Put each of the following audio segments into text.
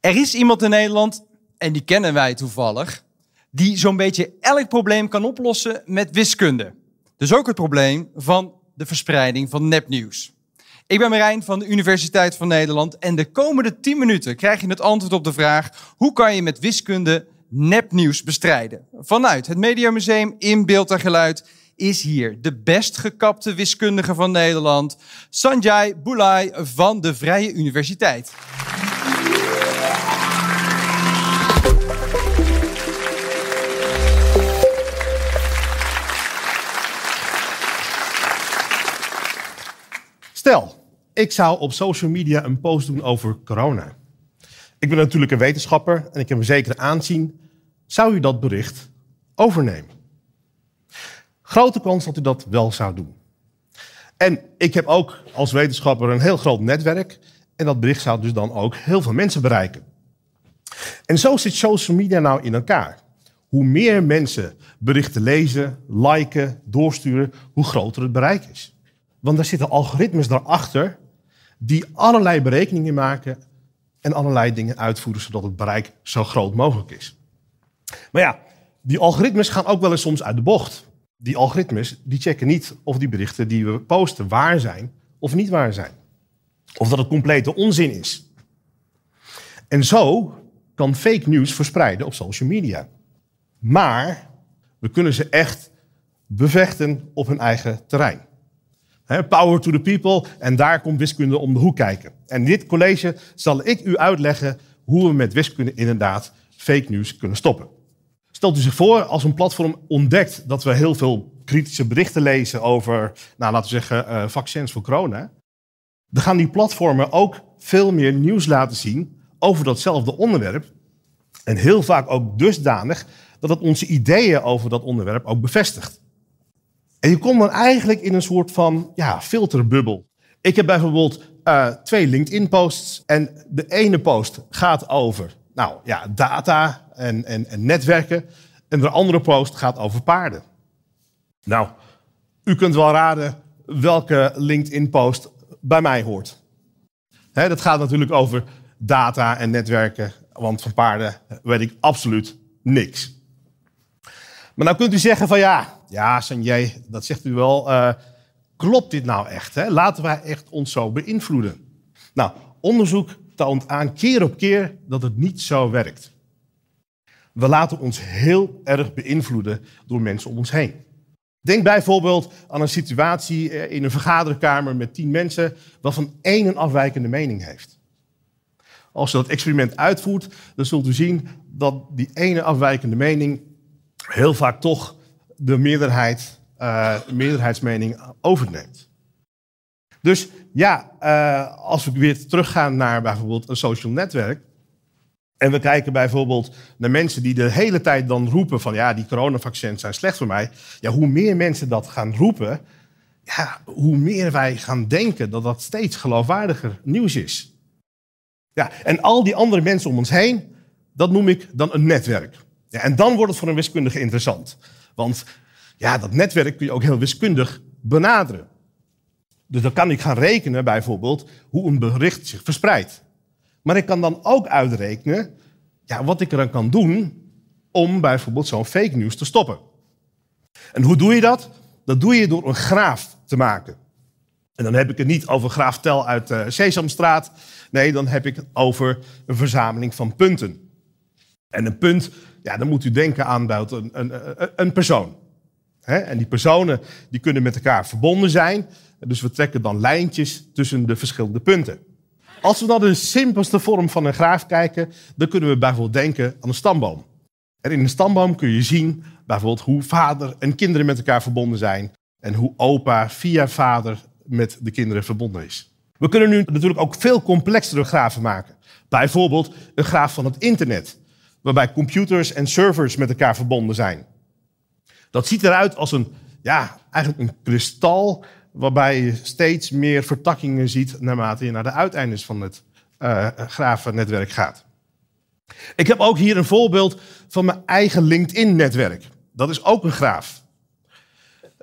Er is iemand in Nederland, en die kennen wij toevallig, die zo'n beetje elk probleem kan oplossen met wiskunde. Dus ook het probleem van de verspreiding van nepnieuws. Ik ben Marijn van de Universiteit van Nederland en de komende 10 minuten krijg je het antwoord op de vraag: hoe kan je met wiskunde nepnieuws bestrijden? Vanuit het Mediamuseum in beeld en geluid is hier de best gekapte wiskundige van Nederland, Sanjay Boulay van de Vrije Universiteit. Stel, ik zou op social media een post doen over corona. Ik ben natuurlijk een wetenschapper en ik heb een zekere aanzien. Zou u dat bericht overnemen? Grote kans dat u dat wel zou doen. En ik heb ook als wetenschapper een heel groot netwerk. En dat bericht zou dus dan ook heel veel mensen bereiken. En zo zit social media nou in elkaar. Hoe meer mensen berichten lezen, liken, doorsturen, hoe groter het bereik is. Want daar zitten algoritmes daarachter die allerlei berekeningen maken en allerlei dingen uitvoeren zodat het bereik zo groot mogelijk is. Maar ja, die algoritmes gaan ook wel eens soms uit de bocht. Die algoritmes die checken niet of die berichten die we posten waar zijn of niet waar zijn. Of dat het complete onzin is. En zo kan fake news verspreiden op social media. Maar we kunnen ze echt bevechten op hun eigen terrein. power to the people en daar komt wiskunde om de hoek kijken. En in dit college zal ik u uitleggen hoe we met wiskunde inderdaad fake news kunnen stoppen. Stelt u zich voor als een platform ontdekt dat we heel veel kritische berichten lezen over, nou, laten we zeggen, eh, vaccins voor corona. Dan gaan die platformen ook veel meer nieuws laten zien over datzelfde onderwerp. En heel vaak ook dusdanig dat het onze ideeën over dat onderwerp ook bevestigt. En je komt dan eigenlijk in een soort van ja, filterbubbel. Ik heb bijvoorbeeld eh, twee LinkedIn-posts. En de ene post gaat over nou, ja, data en, en, netwerken. En de andere post gaat over paarden. Nou, u kunt wel raden welke LinkedIn-post bij mij hoort. dat gaat natuurlijk over data en netwerken. Want van paarden weet ik absoluut niks. Maar nou kunt u zeggen van ja, ja Sanjay, dat zegt u wel. Eh, klopt dit nou echt? Hè? Laten wij echt ons zo beïnvloeden? Nou, onderzoek toont aan keer op keer dat het niet zo werkt. We laten ons heel erg beïnvloeden door mensen om ons heen. Denk bijvoorbeeld aan een situatie eh, in een vergaderkamer met tien mensen waarvan één een afwijkende mening heeft. Als je dat experiment uitvoert, dan zult u zien dat die ene afwijkende mening heel vaak toch de meerderheid, eh, meerderheidsmening overneemt. Dus ja, eh, als we weer teruggaan naar bijvoorbeeld een social netwerk. En we kijken bijvoorbeeld naar mensen die de hele tijd dan roepen van ja, die coronavaccins zijn slecht voor mij. Ja, hoe meer mensen dat gaan roepen, ja, hoe meer wij gaan denken dat dat steeds geloofwaardiger nieuws is. Ja, en al die andere mensen om ons heen, dat noem ik dan een netwerk. Ja, en dan wordt het voor een wiskundige interessant. Want ja, dat netwerk kun je ook heel wiskundig benaderen. Dus dan kan ik gaan rekenen bijvoorbeeld hoe een bericht zich verspreidt. Maar ik kan dan ook uitrekenen ja, wat ik eraan kan doen om bijvoorbeeld zo'n fake news te stoppen. En hoe doe je dat? Dat doe je door een graaf te maken. En dan heb ik het niet over Graaf Tel uit eh, Sesamstraat. Nee, dan heb ik het over een verzameling van punten. En een punt, ja, dan moet u denken aan een, een, een persoon. En die personen die kunnen met elkaar verbonden zijn. Dus we trekken dan lijntjes tussen de verschillende punten. Als we naar de simpelste vorm van een graaf kijken, dan kunnen we bijvoorbeeld denken aan een stamboom. En in een stamboom kun je zien bijvoorbeeld hoe vader en kinderen met elkaar verbonden zijn. En hoe opa via vader met de kinderen verbonden is. We kunnen nu natuurlijk ook veel complexere graven maken. Bijvoorbeeld een graaf van het internet, waarbij computers en servers met elkaar verbonden zijn. Dat ziet eruit als een, ja, eigenlijk een kristal waarbij je steeds meer vertakkingen ziet naarmate je naar de uiteindes van het uh, gaat. Ik heb ook hier een voorbeeld van mijn eigen LinkedIn-netwerk. Dat is ook een graaf.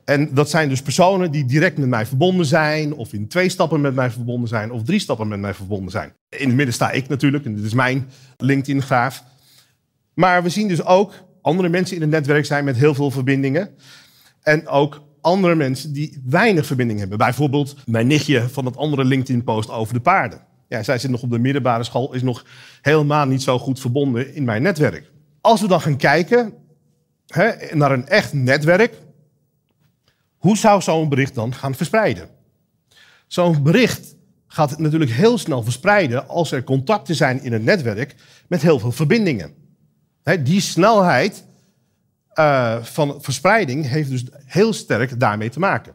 En dat zijn dus personen die direct met mij verbonden zijn, of in twee stappen met mij verbonden zijn, of drie stappen met mij verbonden zijn. In het midden sta ik natuurlijk, en dit is mijn LinkedIn-graaf. Maar we zien dus ook andere mensen in het netwerk zijn met heel veel verbindingen. En ook andere mensen die weinig verbinding hebben. Bijvoorbeeld mijn nichtje van dat andere LinkedIn-post over de paarden. Ja, zij zit nog op de middelbare school, is nog helemaal niet zo goed verbonden in mijn netwerk. Als we dan gaan kijken hè, naar een echt netwerk, hoe zou zo'n bericht dan gaan verspreiden? Zo'n bericht gaat natuurlijk heel snel verspreiden als er contacten zijn in een netwerk met heel veel verbindingen. die snelheid eh, van verspreiding heeft dus heel sterk daarmee te maken.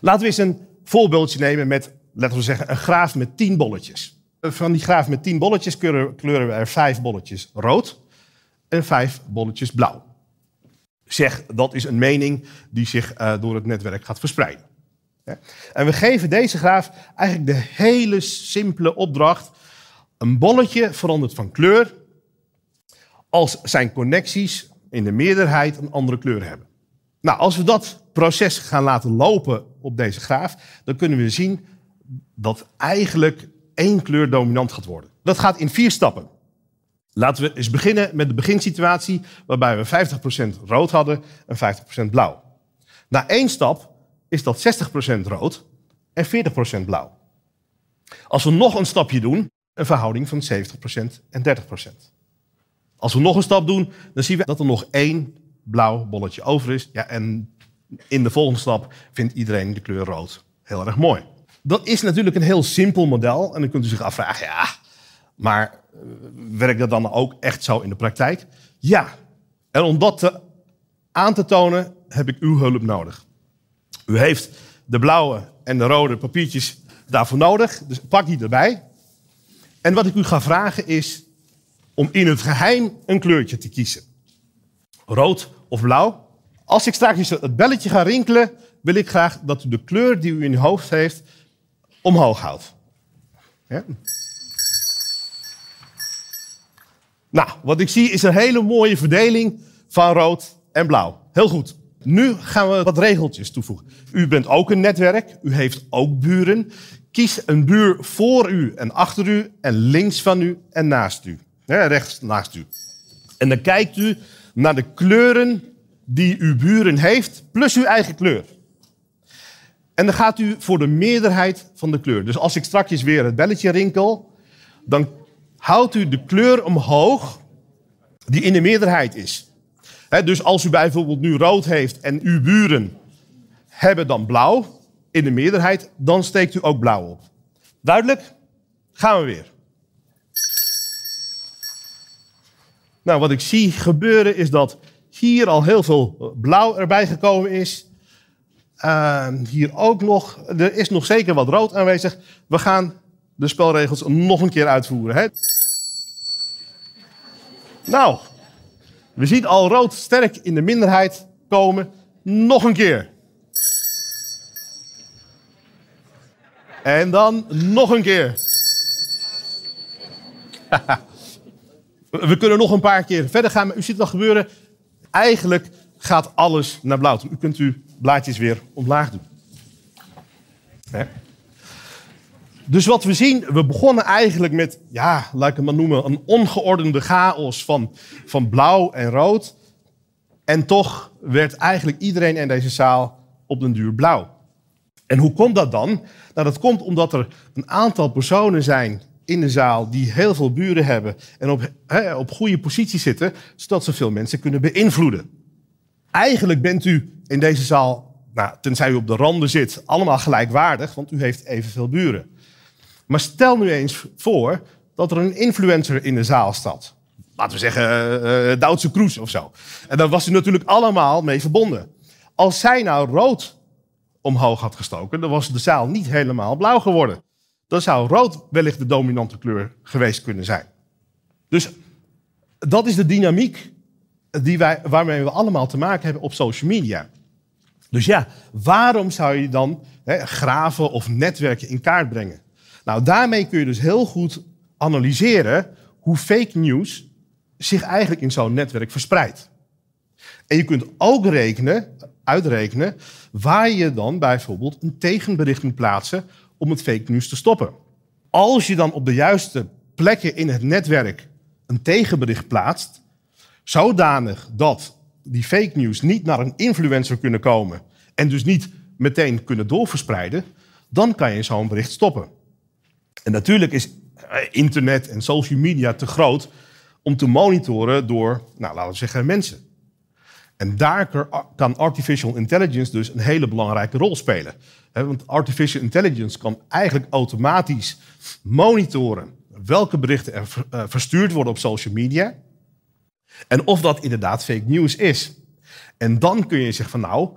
Laten we eens een voorbeeldje nemen met, laten we zeggen, een graaf met tien bolletjes. Eh, van die graaf met tien bolletjes kleuren we er vijf bolletjes rood en vijf bolletjes blauw zeg, dat is een mening die zich eh, door het netwerk gaat verspreiden. En we geven deze graaf eigenlijk de hele simpele opdracht. Een bolletje verandert van kleur als zijn connecties in de meerderheid een andere kleur hebben. Nou, als we dat proces gaan laten lopen op deze graaf, dan kunnen we zien dat eigenlijk één kleur dominant gaat worden. Dat gaat in vier stappen. Laten we eens beginnen met de beginsituatie waarbij we 50% rood hadden en 50% blauw. Na één stap is dat 60% rood en 40% blauw. Als we nog een stapje doen, een verhouding van 70% en 30%. Als we nog een stap doen, dan zien we dat er nog één blauw bolletje over is. Ja, en in de volgende stap vindt iedereen de kleur rood heel erg mooi. Dat is natuurlijk een heel simpel model. En dan kunt u zich afvragen, ja, maar eh, werkt dat dan ook echt zo in de praktijk? Ja. En om dat te, aan te tonen, heb ik uw hulp nodig. U heeft de blauwe en de rode papiertjes daarvoor nodig, dus pak die erbij. En wat ik u ga vragen is om in het geheim een kleurtje te kiezen. Rood of blauw. Als ik straks het belletje ga rinkelen, wil ik graag dat u de kleur die u in uw hoofd heeft omhoog houdt. Ja? Nou, wat ik zie is een hele mooie verdeling van rood en blauw. Heel goed. Nu gaan we wat regeltjes toevoegen. U bent ook een netwerk, u heeft ook buren. Kies een buur voor u en achter u en links van u en naast u. rechts naast u. En dan kijkt u naar de kleuren die uw buren heeft, plus uw eigen kleur. En dan gaat u voor de meerderheid van de kleur. Dus als ik straks weer het belletje rinkel, dan houdt u de kleur omhoog die in de meerderheid is. dus als u bijvoorbeeld nu rood heeft en uw buren hebben dan blauw in de meerderheid, dan steekt u ook blauw op. Duidelijk? Gaan we weer. Nou, wat ik zie gebeuren is dat hier al heel veel blauw erbij gekomen is. Ehm, hier ook nog. Er is nog zeker wat rood aanwezig. We gaan de spelregels nog een keer uitvoeren. Hè? Nou, we zien al rood sterk in de minderheid komen. Nog een keer. En dan nog een keer. We kunnen nog een paar keer verder gaan, maar u ziet het al gebeuren. Eigenlijk gaat alles naar blauw. U kunt uw blaadjes weer omlaag doen. Hè? Dus wat we zien, we begonnen eigenlijk met, ja, laat ik het maar noemen, een ongeordende chaos van, van blauw en rood. En toch werd eigenlijk iedereen in deze zaal op den duur blauw. En hoe komt dat dan? Nou, dat komt omdat er een aantal personen zijn in de zaal die heel veel buren hebben en op, op goede positie zitten, zodat ze veel mensen kunnen beïnvloeden. Eigenlijk bent u in deze zaal, nou, tenzij u op de randen zit, allemaal gelijkwaardig, want u heeft evenveel buren. Maar stel nu eens voor dat er een influencer in de zaal staat. Laten we zeggen uh, eh, eh, Duitse Kroes of zo. En daar was hij natuurlijk allemaal mee verbonden. Als zij nou rood omhoog had gestoken, dan was de zaal niet helemaal blauw geworden. Dan zou rood wellicht de dominante kleur geweest kunnen zijn. Dus dat is de dynamiek die wij, waarmee we allemaal te maken hebben op social media. Dus ja, waarom zou je dan hè, graven of netwerken in kaart brengen? Nou, daarmee kun je dus heel goed analyseren hoe fake news zich eigenlijk in zo'n netwerk verspreidt. En je kunt ook rekenen, uitrekenen waar je dan bijvoorbeeld een tegenbericht moet plaatsen om het fake news te stoppen. Als je dan op de juiste plekken in het netwerk een tegenbericht plaatst, zodanig dat die fake news niet naar een influencer kunnen komen en dus niet meteen kunnen doorverspreiden, dan kan je zo'n bericht stoppen. En natuurlijk is eh, internet en social media te groot om te monitoren door, nou, laten we zeggen, mensen. En daar kan artificial intelligence dus een hele belangrijke rol spelen. Want artificial intelligence kan eigenlijk automatisch monitoren welke berichten er eh, verstuurd worden op social media. En of dat inderdaad fake news is. En dan kun je zeggen van nou,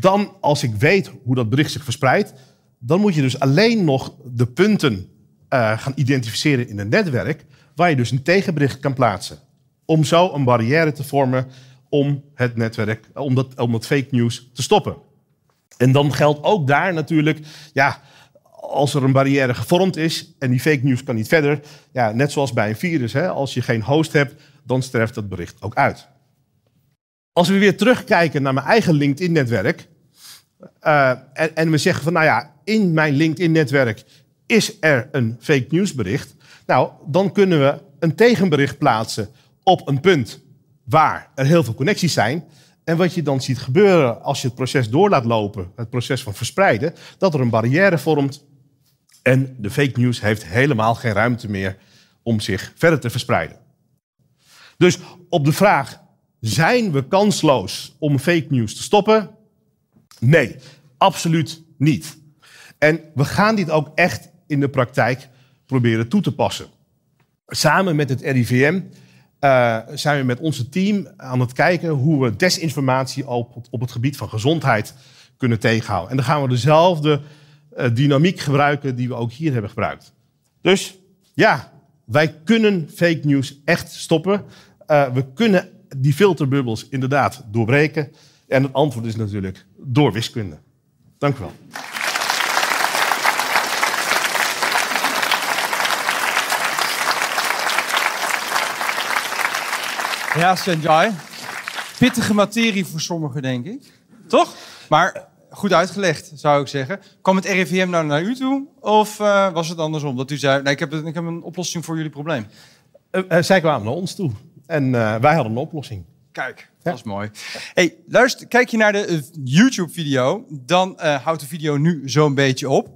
dan als ik weet hoe dat bericht zich verspreidt, dan moet je dus alleen nog de punten eh, gaan identificeren in een netwerk, waar je dus een tegenbericht kan plaatsen. Om zo een barrière te vormen om het netwerk, eh, om dat, om dat fake news te stoppen. En dan geldt ook daar natuurlijk, ja, als er een barrière gevormd is en die fake news kan niet verder, ja, net zoals bij een virus, hè, als je geen host hebt, dan sterft dat bericht ook uit. Als we weer terugkijken naar mijn eigen LinkedIn-netwerk, eh, en, en, we zeggen van, nou ja, in mijn LinkedIn-netwerk is er een fake nieuwsbericht? Nou, dan kunnen we een tegenbericht plaatsen op een punt waar er heel veel connecties zijn. En wat je dan ziet gebeuren als je het proces door laat lopen, het proces van verspreiden, dat er een barrière vormt. En de fake news heeft helemaal geen ruimte meer om zich verder te verspreiden. Dus op de vraag: zijn we kansloos om fake news te stoppen? Nee, absoluut niet. En we gaan dit ook echt in de praktijk proberen toe te passen. Samen met het RIVM eh, zijn we met onze team aan het kijken hoe we desinformatie op, op het gebied van gezondheid kunnen tegenhouden. En dan gaan we dezelfde eh, dynamiek gebruiken die we ook hier hebben gebruikt. Dus ja, wij kunnen fake news echt stoppen. Eh, we kunnen die filterbubbels inderdaad doorbreken. En het antwoord is natuurlijk door wiskunde. Dank u wel. Ja, Sanjay. Pittige materie voor sommigen, denk ik. Toch? Maar goed uitgelegd, zou ik zeggen. Kwam het RIVM nou naar u toe? Of eh, was het andersom? Dat u zei, nee, ik, heb, ik heb een oplossing voor jullie probleem. Uh, uh, zij kwamen naar ons toe. En wij hadden een oplossing. Kijk, dat is mooi. Hey, luister, kijk je naar de YouTube-video, dan houdt de video nu zo'n beetje op.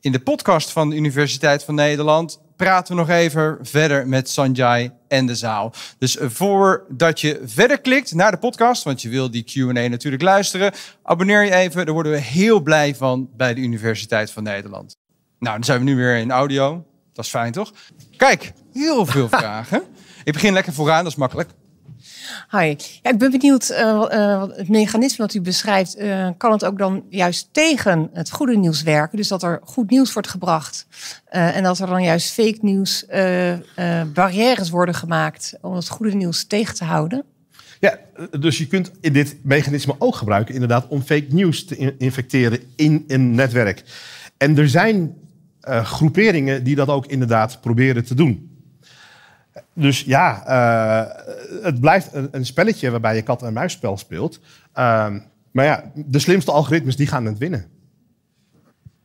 In de podcast van de Universiteit van Nederland praten we nog even verder met Sanjay en de zaal. Dus voordat je verder klikt naar de podcast, want je wil die QA natuurlijk luisteren, abonneer je even. Daar worden we heel blij van bij de Universiteit van Nederland. Nou, dan zijn we nu weer in audio. Dat is fijn, toch? Kijk, heel veel vragen. Ik begin lekker vooraan, dat is makkelijk. Hi. Ja, ik ben benieuwd, uh, het mechanisme dat u beschrijft, eh, kan het ook dan juist tegen het goede nieuws werken? Dus dat er goed nieuws wordt gebracht en dat er dan juist fake nieuws barrières worden gemaakt om het goede nieuws tegen te houden? Ja, dus je kunt dit mechanisme ook gebruiken inderdaad om fake nieuws te infecteren in een netwerk. En er zijn groeperingen die dat ook inderdaad proberen te doen. Dus ja, eh, het blijft een, spelletje waarbij je kat- en muisspel speelt. Ehm, maar ja, de slimste algoritmes die gaan het winnen.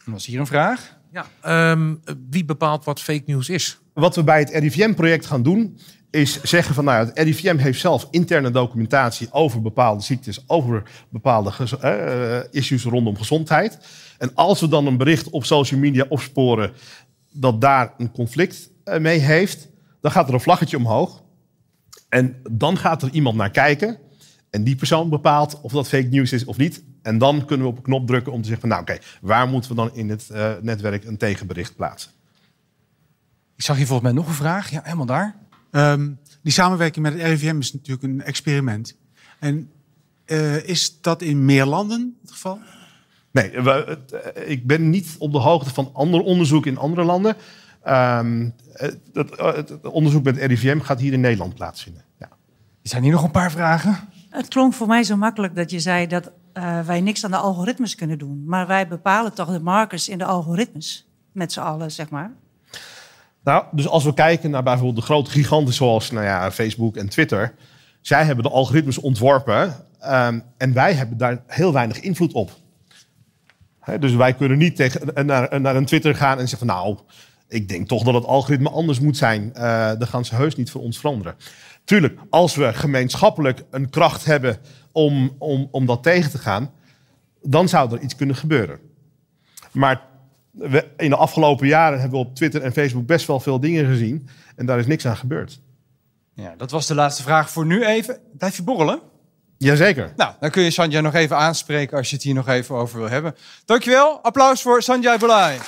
Dan was hier een vraag. Ja, ehm, wie bepaalt wat fake news is? Wat we bij het RIVM-project gaan doen, is zeggen van nou, het RIVM heeft zelf interne documentatie over bepaalde ziektes, over bepaalde eh, eh, issues rondom gezondheid. En als we dan een bericht op social media opsporen dat daar een conflict mee heeft, dan gaat er een vlaggetje omhoog. En dan gaat er iemand naar kijken. En die persoon bepaalt of dat fake news is of niet. En dan kunnen we op een knop drukken om te zeggen: van, Nou, oké, waar moeten we dan in het eh, netwerk een tegenbericht plaatsen? Ik zag hier volgens mij nog een vraag. Ja, helemaal daar. Ehm, die samenwerking met het RIVM is natuurlijk een experiment. En eh, is dat in meer landen het geval? Nee, eh, ik ben niet op de hoogte van ander onderzoek in andere landen. Ehm, eh, eh, het, onderzoek met RIVM gaat hier in Nederland plaatsvinden. Ja. Zijn hier nog een paar vragen? Het klonk voor mij zo makkelijk dat je zei dat eh, wij niks aan de algoritmes kunnen doen. Maar wij bepalen toch de markers in de algoritmes met z'n allen, zeg maar. Nou, dus als we kijken naar bijvoorbeeld de grote giganten zoals nou ja, Facebook en Twitter. Zij hebben de algoritmes ontworpen ehm, en wij hebben daar heel weinig invloed op. dus wij kunnen niet tegen, naar, naar een Twitter gaan en zeggen van nou, ik denk toch dat het algoritme anders moet zijn. Uh, gaan ze heus niet voor ons veranderen. Tuurlijk, als we gemeenschappelijk een kracht hebben om, om, om dat tegen te gaan, dan zou er iets kunnen gebeuren. Maar in de afgelopen jaren hebben we op Twitter en Facebook best wel veel dingen gezien en daar is niks aan gebeurd. Ja, dat was de laatste vraag voor nu even. Blijf je borrelen? Jazeker. Nou, dan kun je Sanjay nog even aanspreken als je het hier nog even over wil hebben. Dankjewel. Applaus voor Sanjay Belay.